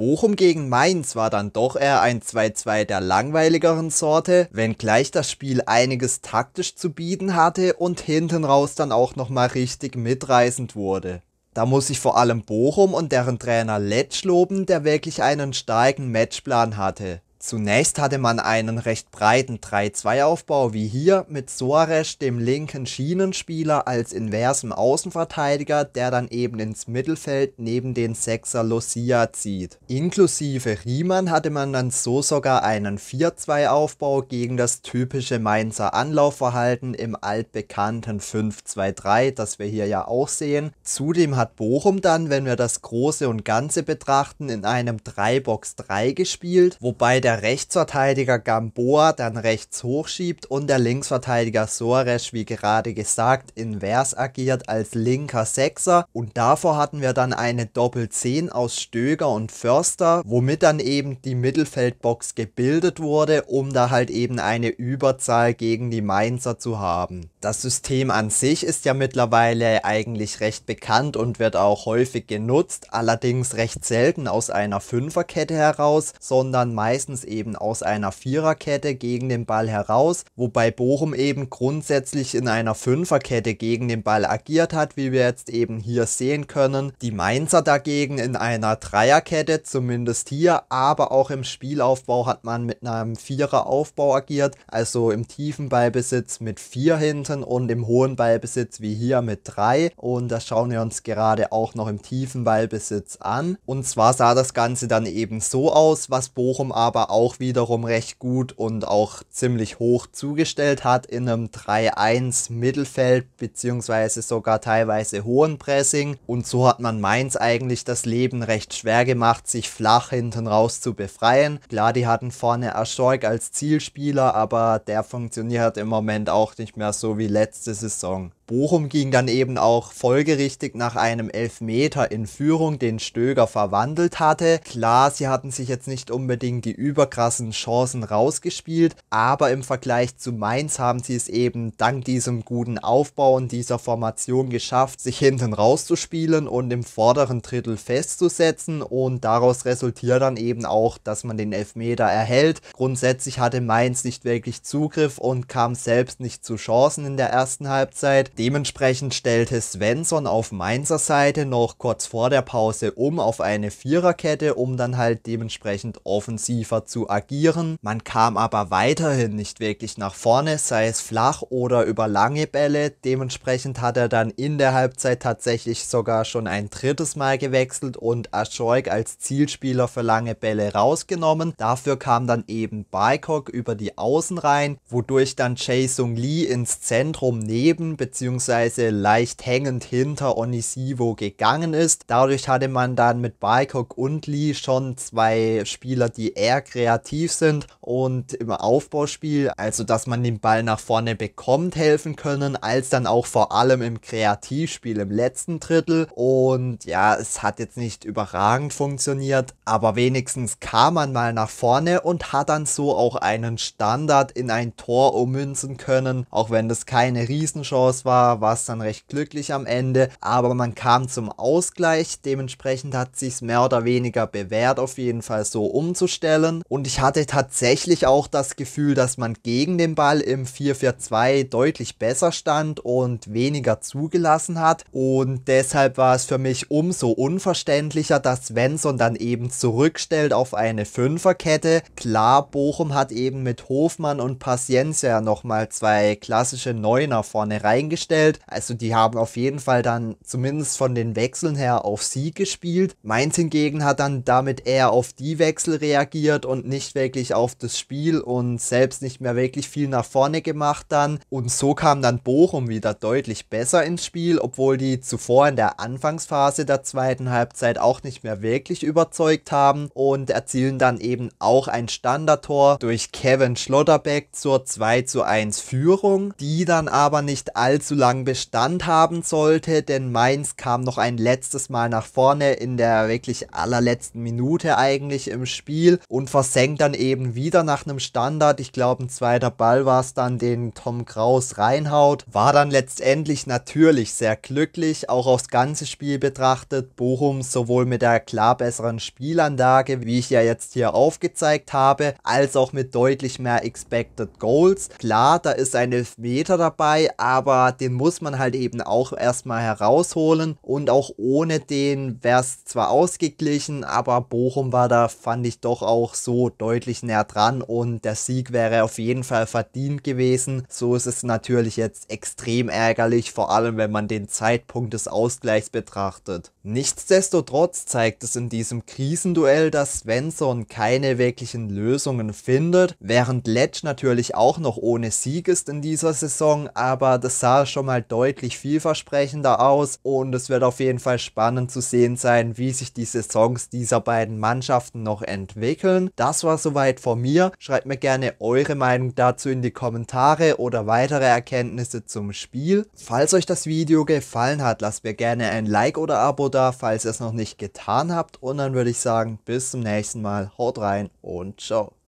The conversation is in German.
Bochum gegen Mainz war dann doch eher ein 2-2 der langweiligeren Sorte, wenngleich das Spiel einiges taktisch zu bieten hatte und hinten raus dann auch nochmal richtig mitreißend wurde. Da muss ich vor allem Bochum und deren Trainer Letsch loben, der wirklich einen starken Matchplan hatte. Zunächst hatte man einen recht breiten 3-2-Aufbau wie hier mit Soares, dem linken Schienenspieler, als inversem Außenverteidiger, der dann eben ins Mittelfeld neben den Sechser Lucia zieht. Inklusive Riemann hatte man dann so sogar einen 4-2-Aufbau gegen das typische Mainzer Anlaufverhalten im altbekannten 5-2-3, das wir hier ja auch sehen. Zudem hat Bochum dann, wenn wir das Große und Ganze betrachten, in einem 3-Box-3 gespielt, wobei der der Rechtsverteidiger Gamboa dann rechts hochschiebt und der Linksverteidiger Soares, wie gerade gesagt, invers agiert als linker Sechser. Und davor hatten wir dann eine Doppel-10 aus Stöger und Förster, womit dann eben die Mittelfeldbox gebildet wurde, um da halt eben eine Überzahl gegen die Mainzer zu haben das System an sich ist ja mittlerweile eigentlich recht bekannt und wird auch häufig genutzt, allerdings recht selten aus einer Fünferkette heraus, sondern meistens eben aus einer Viererkette gegen den Ball heraus, wobei Bochum eben grundsätzlich in einer Fünferkette gegen den Ball agiert hat, wie wir jetzt eben hier sehen können. Die Mainzer dagegen in einer Dreierkette, zumindest hier, aber auch im Spielaufbau hat man mit einem Viereraufbau agiert, also im tiefen Ballbesitz mit vier hinten Punkten und im hohen Ballbesitz wie hier mit 3. Und das schauen wir uns gerade auch noch im tiefen Ballbesitz an. Und zwar sah das Ganze dann eben so aus, was Bochum aber auch wiederum recht gut und auch ziemlich hoch zugestellt hat in einem 3-1 Mittelfeld beziehungsweise sogar teilweise hohen Pressing. Und so hat man Mainz eigentlich das Leben recht schwer gemacht, sich flach hinten raus zu befreien. Klar, die hatten vorne Aschork als Zielspieler, aber der funktioniert im Moment auch nicht mehr so, wie wie letzte Saison. Bochum ging dann eben auch folgerichtig nach einem Elfmeter in Führung, den Stöger verwandelt hatte. Klar, sie hatten sich jetzt nicht unbedingt die überkrassen Chancen rausgespielt, aber im Vergleich zu Mainz haben sie es eben dank diesem guten Aufbau und dieser Formation geschafft, sich hinten rauszuspielen und im vorderen Drittel festzusetzen und daraus resultiert dann eben auch, dass man den Elfmeter erhält. Grundsätzlich hatte Mainz nicht wirklich Zugriff und kam selbst nicht zu Chancen in der ersten Halbzeit. Dementsprechend stellte Svensson auf Mainzer Seite noch kurz vor der Pause um auf eine Viererkette, um dann halt dementsprechend offensiver zu agieren. Man kam aber weiterhin nicht wirklich nach vorne, sei es flach oder über lange Bälle. Dementsprechend hat er dann in der Halbzeit tatsächlich sogar schon ein drittes Mal gewechselt und Aschoik als Zielspieler für lange Bälle rausgenommen. Dafür kam dann eben Baikok über die Außen rein, wodurch dann Chase Lee ins Zentrum neben bzw bzw. leicht hängend hinter Onisivo gegangen ist. Dadurch hatte man dann mit Balkok und Lee schon zwei Spieler, die eher kreativ sind und im Aufbauspiel, also dass man den Ball nach vorne bekommt, helfen können, als dann auch vor allem im Kreativspiel im letzten Drittel. Und ja, es hat jetzt nicht überragend funktioniert, aber wenigstens kam man mal nach vorne und hat dann so auch einen Standard in ein Tor ummünzen können, auch wenn das keine Riesenchance war war, war es dann recht glücklich am Ende, aber man kam zum Ausgleich. Dementsprechend hat sich's mehr oder weniger bewährt, auf jeden Fall so umzustellen. Und ich hatte tatsächlich auch das Gefühl, dass man gegen den Ball im 4-4-2 deutlich besser stand und weniger zugelassen hat. Und deshalb war es für mich umso unverständlicher, dass Svensson dann eben zurückstellt auf eine Fünferkette. Klar, Bochum hat eben mit Hofmann und Paciencia nochmal zwei klassische Neuner vorne reingestellt gestellt. Also die haben auf jeden Fall dann zumindest von den Wechseln her auf sie gespielt. Mainz hingegen hat dann damit eher auf die Wechsel reagiert und nicht wirklich auf das Spiel und selbst nicht mehr wirklich viel nach vorne gemacht dann. Und so kam dann Bochum wieder deutlich besser ins Spiel, obwohl die zuvor in der Anfangsphase der zweiten Halbzeit auch nicht mehr wirklich überzeugt haben und erzielen dann eben auch ein Standardtor durch Kevin Schlotterbeck zur 2 zu 1 Führung, die dann aber nicht allzu allzu lang Bestand haben sollte, denn Mainz kam noch ein letztes Mal nach vorne in der wirklich allerletzten Minute eigentlich im Spiel und versenkt dann eben wieder nach einem Standard. Ich glaube, ein zweiter Ball war es dann, den Tom Kraus reinhaut. War dann letztendlich natürlich sehr glücklich, auch aufs ganze Spiel betrachtet. Bochum sowohl mit der klar besseren Spielanlage, wie ich ja jetzt hier aufgezeigt habe, als auch mit deutlich mehr Expected Goals. Klar, da ist ein Elfmeter dabei, aber den muss man halt eben auch erstmal herausholen. Und auch ohne den wäre es zwar ausgeglichen, aber Bochum war da, fand ich doch auch so deutlich näher dran. Und der Sieg wäre auf jeden Fall verdient gewesen. So ist es natürlich jetzt extrem ärgerlich, vor allem wenn man den Zeitpunkt des Ausgleichs betrachtet. Nichtsdestotrotz zeigt es in diesem Krisenduell, dass Svensson keine wirklichen Lösungen findet, während Letsch natürlich auch noch ohne Sieg ist in dieser Saison, aber das sah schon mal deutlich vielversprechender aus und es wird auf jeden Fall spannend zu sehen sein, wie sich die Saisons dieser beiden Mannschaften noch entwickeln. Das war soweit von mir. Schreibt mir gerne eure Meinung dazu in die Kommentare oder weitere Erkenntnisse zum Spiel. Falls euch das Video gefallen hat, lasst mir gerne ein Like oder Abo da, falls ihr es noch nicht getan habt und dann würde ich sagen, bis zum nächsten Mal. Haut rein und ciao.